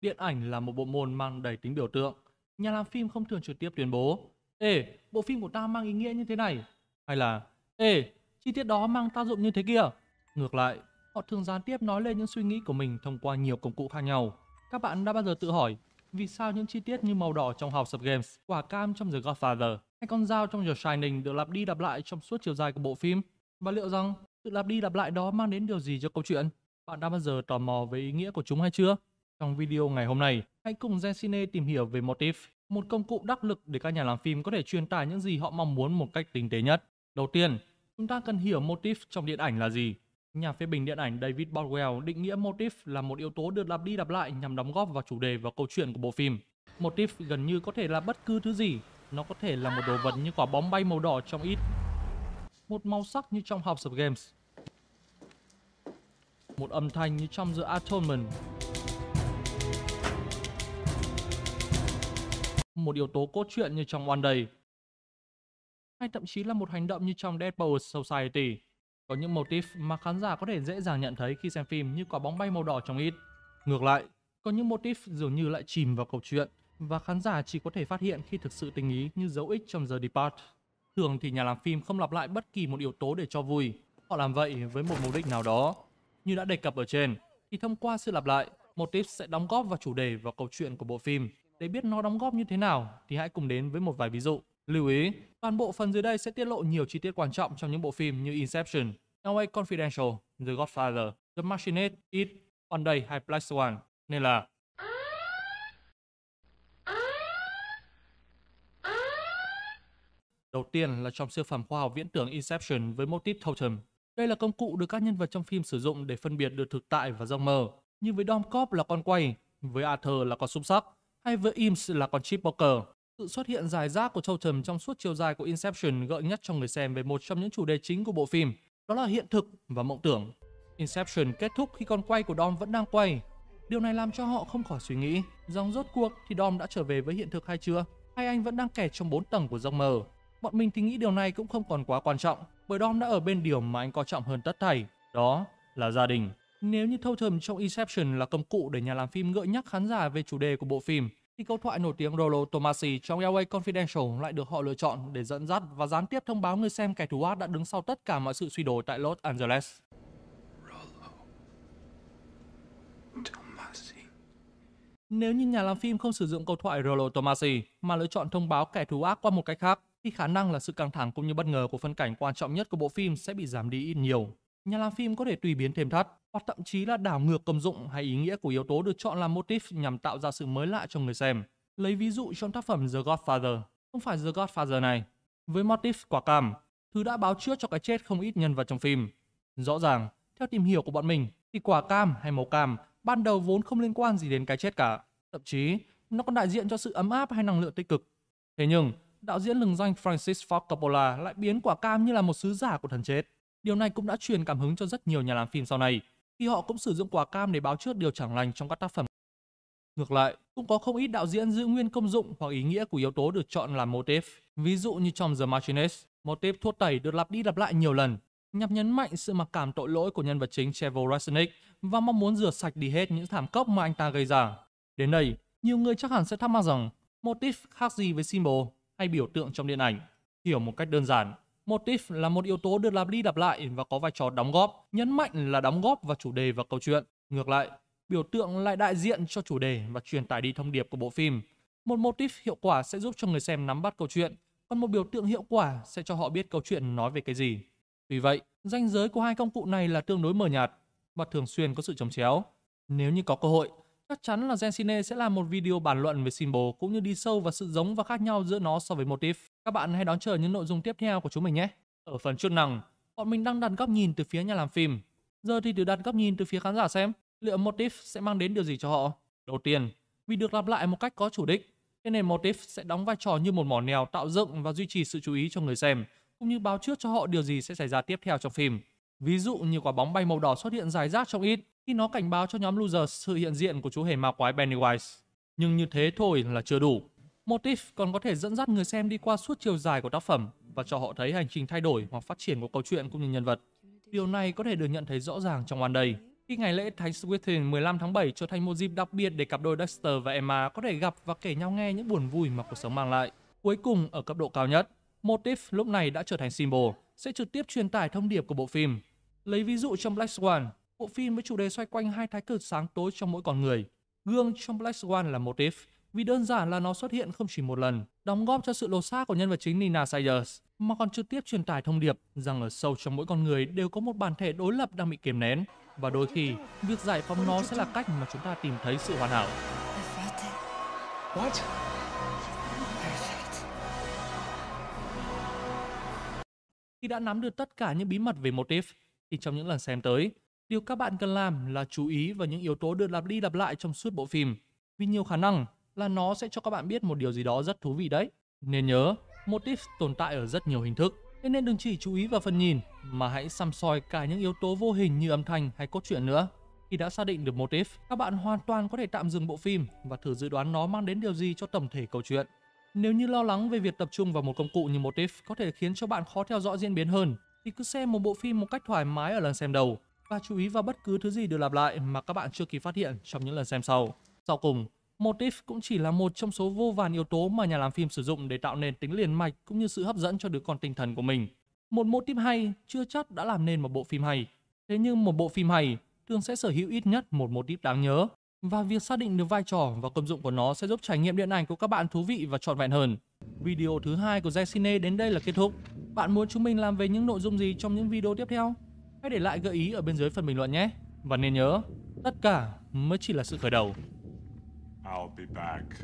Điện ảnh là một bộ môn mang đầy tính biểu tượng. Nhà làm phim không thường trực tiếp tuyên bố, Ê, bộ phim của ta mang ý nghĩa như thế này. Hay là, Ê, chi tiết đó mang tác dụng như thế kia. Ngược lại, họ thường gián tiếp nói lên những suy nghĩ của mình thông qua nhiều công cụ khác nhau. Các bạn đã bao giờ tự hỏi, vì sao những chi tiết như màu đỏ trong House of Games, quả cam trong The Godfather hay con dao trong The Shining được lặp đi lặp lại trong suốt chiều dài của bộ phim? Và liệu rằng sự lặp đi lặp lại đó mang đến điều gì cho câu chuyện? Bạn đã bao giờ tò mò về ý nghĩa của chúng hay chưa? Trong video ngày hôm nay, hãy cùng Zensine tìm hiểu về Motif, một công cụ đắc lực để các nhà làm phim có thể truyền tải những gì họ mong muốn một cách tinh tế nhất. Đầu tiên, chúng ta cần hiểu Motif trong điện ảnh là gì. Nhà phê bình điện ảnh David Baldwin định nghĩa Motif là một yếu tố được lặp đi lặp lại nhằm đóng góp vào chủ đề và câu chuyện của bộ phim. Motif gần như có thể là bất cứ thứ gì, nó có thể là một đồ vật như quả bóng bay màu đỏ trong ít, một màu sắc như trong House of Games, một âm thanh như trong The Atonement, một yếu tố cốt truyện như trong One Day, hay thậm chí là một hành động như trong Deadpool: Poets Society. Có những motif mà khán giả có thể dễ dàng nhận thấy khi xem phim như quả bóng bay màu đỏ trong It. Ngược lại, có những motif dường như lại chìm vào câu chuyện và khán giả chỉ có thể phát hiện khi thực sự tình ý như dấu ích trong The Depart. Thường thì nhà làm phim không lặp lại bất kỳ một yếu tố để cho vui, họ làm vậy với một mục đích nào đó. Như đã đề cập ở trên, thì thông qua sự lặp lại, motif sẽ đóng góp vào chủ đề và câu chuyện của bộ phim để biết nó đóng góp như thế nào thì hãy cùng đến với một vài ví dụ. Lưu ý, toàn bộ phần dưới đây sẽ tiết lộ nhiều chi tiết quan trọng trong những bộ phim như Inception, LA Confidential, The Godfather, The Machinist, It, One Day hay Black Swan. Nên là Đầu tiên là trong siêu phẩm khoa học viễn tưởng Inception với mô típ Totem. Đây là công cụ được các nhân vật trong phim sử dụng để phân biệt được thực tại và giấc mơ. Như với Dom Cop là con quay, với Arthur là con xúc sắc, hay với IMS là con chip poker. Sự xuất hiện dài rác của Totem trong suốt chiều dài của Inception gợi nhắc cho người xem về một trong những chủ đề chính của bộ phim, đó là hiện thực và mộng tưởng. Inception kết thúc khi con quay của Dom vẫn đang quay. Điều này làm cho họ không khỏi suy nghĩ rằng rốt cuộc thì Dom đã trở về với hiện thực hay chưa, hay anh vẫn đang kẹt trong bốn tầng của giấc mơ. Bọn mình thì nghĩ điều này cũng không còn quá quan trọng, bởi Dom đã ở bên điều mà anh coi trọng hơn tất thảy, đó là gia đình. Nếu như Totem trong Inception là công cụ để nhà làm phim gợi nhắc khán giả về chủ đề của bộ phim, thì câu thoại nổi tiếng Rolo Tomasi trong LA Confidential lại được họ lựa chọn để dẫn dắt và gián tiếp thông báo người xem kẻ thù ác đã đứng sau tất cả mọi sự suy đổi tại Los Angeles. Nếu như nhà làm phim không sử dụng câu thoại Rolo Tomasi mà lựa chọn thông báo kẻ thù ác qua một cách khác, thì khả năng là sự căng thẳng cũng như bất ngờ của phân cảnh quan trọng nhất của bộ phim sẽ bị giảm đi ít nhiều. Nhà làm phim có thể tùy biến thêm thắt hoặc thậm chí là đảo ngược công dụng hay ý nghĩa của yếu tố được chọn làm motif nhằm tạo ra sự mới lạ cho người xem. Lấy ví dụ trong tác phẩm The Godfather, không phải The Godfather này, với motif quả cam, thứ đã báo trước cho cái chết không ít nhân vật trong phim. Rõ ràng, theo tìm hiểu của bọn mình, thì quả cam hay màu cam ban đầu vốn không liên quan gì đến cái chết cả. Thậm chí, nó còn đại diện cho sự ấm áp hay năng lượng tích cực. Thế nhưng, đạo diễn lừng danh Francis Ford Coppola lại biến quả cam như là một sứ giả của thần chết. Điều này cũng đã truyền cảm hứng cho rất nhiều nhà làm phim sau này, khi họ cũng sử dụng quả cam để báo trước điều chẳng lành trong các tác phẩm. Ngược lại, cũng có không ít đạo diễn giữ nguyên công dụng hoặc ý nghĩa của yếu tố được chọn làm motif. Ví dụ như trong The Martinez, motif thuốc tẩy được lặp đi lặp lại nhiều lần, nhằm nhấn mạnh sự mặc cảm tội lỗi của nhân vật chính Trevor Resnick và mong muốn rửa sạch đi hết những thảm cốc mà anh ta gây ra. Đến đây, nhiều người chắc hẳn sẽ thắc mắc rằng motif khác gì với symbol hay biểu tượng trong điện ảnh. Hiểu một cách đơn giản, Motif là một yếu tố được lặp đi lặp lại và có vai trò đóng góp, nhấn mạnh là đóng góp vào chủ đề và câu chuyện. Ngược lại, biểu tượng lại đại diện cho chủ đề và truyền tải đi thông điệp của bộ phim. Một motif hiệu quả sẽ giúp cho người xem nắm bắt câu chuyện, còn một biểu tượng hiệu quả sẽ cho họ biết câu chuyện nói về cái gì. Vì vậy, ranh giới của hai công cụ này là tương đối mờ nhạt và thường xuyên có sự chống chéo. Nếu như có cơ hội, chắc chắn là Gen Gensine sẽ làm một video bàn luận về symbol cũng như đi sâu vào sự giống và khác nhau giữa nó so với motif. Các bạn hãy đón chờ những nội dung tiếp theo của chúng mình nhé. Ở phần trước năng, bọn mình đang đặt góc nhìn từ phía nhà làm phim. Giờ thì được đặt góc nhìn từ phía khán giả xem liệu motif sẽ mang đến điều gì cho họ. Đầu tiên, vì được lặp lại một cách có chủ đích, thế nên motif sẽ đóng vai trò như một mỏ neo tạo dựng và duy trì sự chú ý cho người xem, cũng như báo trước cho họ điều gì sẽ xảy ra tiếp theo trong phim. Ví dụ như quả bóng bay màu đỏ xuất hiện dài rác trong ít khi nó cảnh báo cho nhóm loser sự hiện diện của chú hề ma quái Pennywise. Nhưng như thế thôi là chưa đủ. Motif còn có thể dẫn dắt người xem đi qua suốt chiều dài của tác phẩm và cho họ thấy hành trình thay đổi hoặc phát triển của câu chuyện cũng như nhân vật. Điều này có thể được nhận thấy rõ ràng trong One Day, khi ngày lễ Thánh Swithin 15 tháng 7 trở thành một dịp đặc biệt để cặp đôi Dexter và Emma có thể gặp và kể nhau nghe những buồn vui mà cuộc sống mang lại. Cuối cùng, ở cấp độ cao nhất, Motif lúc này đã trở thành symbol, sẽ trực tiếp truyền tải thông điệp của bộ phim. Lấy ví dụ trong Black Swan, bộ phim với chủ đề xoay quanh hai thái cực sáng tối trong mỗi con người. Gương trong Black Swan là Motif, vì đơn giản là nó xuất hiện không chỉ một lần, đóng góp cho sự lột xác của nhân vật chính Nina Sayers, mà còn trực tiếp truyền tải thông điệp rằng ở sâu trong mỗi con người đều có một bản thể đối lập đang bị kiềm nén, và đôi khi, việc giải phóng nó sẽ là cách mà chúng ta tìm thấy sự hoàn hảo. Khi đã nắm được tất cả những bí mật về motif, thì trong những lần xem tới, điều các bạn cần làm là chú ý vào những yếu tố được lặp đi lặp lại trong suốt bộ phim. Vì nhiều khả năng, là nó sẽ cho các bạn biết một điều gì đó rất thú vị đấy. Nên nhớ, motif tồn tại ở rất nhiều hình thức, thế nên đừng chỉ chú ý vào phần nhìn mà hãy xăm soi cả những yếu tố vô hình như âm thanh hay cốt truyện nữa. Khi đã xác định được motif, các bạn hoàn toàn có thể tạm dừng bộ phim và thử dự đoán nó mang đến điều gì cho tổng thể câu chuyện. Nếu như lo lắng về việc tập trung vào một công cụ như motif có thể khiến cho bạn khó theo dõi diễn biến hơn, thì cứ xem một bộ phim một cách thoải mái ở lần xem đầu và chú ý vào bất cứ thứ gì được lặp lại mà các bạn chưa kịp phát hiện trong những lần xem sau. Sau cùng, Motif cũng chỉ là một trong số vô vàn yếu tố mà nhà làm phim sử dụng để tạo nên tính liền mạch cũng như sự hấp dẫn cho đứa con tinh thần của mình. Một motif hay chưa chắc đã làm nên một bộ phim hay. Thế nhưng một bộ phim hay thường sẽ sở hữu ít nhất một motif đáng nhớ và việc xác định được vai trò và công dụng của nó sẽ giúp trải nghiệm điện ảnh của các bạn thú vị và trọn vẹn hơn. Video thứ hai của Zycine đến đây là kết thúc. Bạn muốn chúng mình làm về những nội dung gì trong những video tiếp theo? Hãy để lại gợi ý ở bên dưới phần bình luận nhé. Và nên nhớ, tất cả mới chỉ là sự khởi đầu. I'll be back.